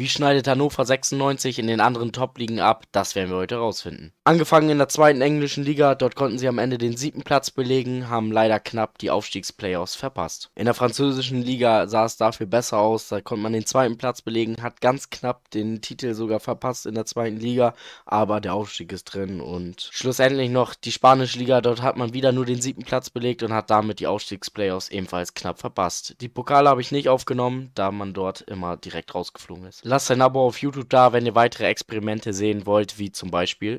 Wie schneidet Hannover 96 in den anderen Top-Ligen ab? Das werden wir heute herausfinden. Angefangen in der zweiten englischen Liga, dort konnten sie am Ende den siebten Platz belegen, haben leider knapp die Aufstiegsplayoffs verpasst. In der französischen Liga sah es dafür besser aus, da konnte man den zweiten Platz belegen, hat ganz knapp den Titel sogar verpasst in der zweiten Liga, aber der Aufstieg ist drin und schlussendlich noch die spanische Liga, dort hat man wieder nur den siebten Platz belegt und hat damit die Aufstiegsplayoffs ebenfalls knapp verpasst. Die Pokale habe ich nicht aufgenommen, da man dort immer direkt rausgeflogen ist. Lasst ein Abo auf YouTube da, wenn ihr weitere Experimente sehen wollt, wie zum Beispiel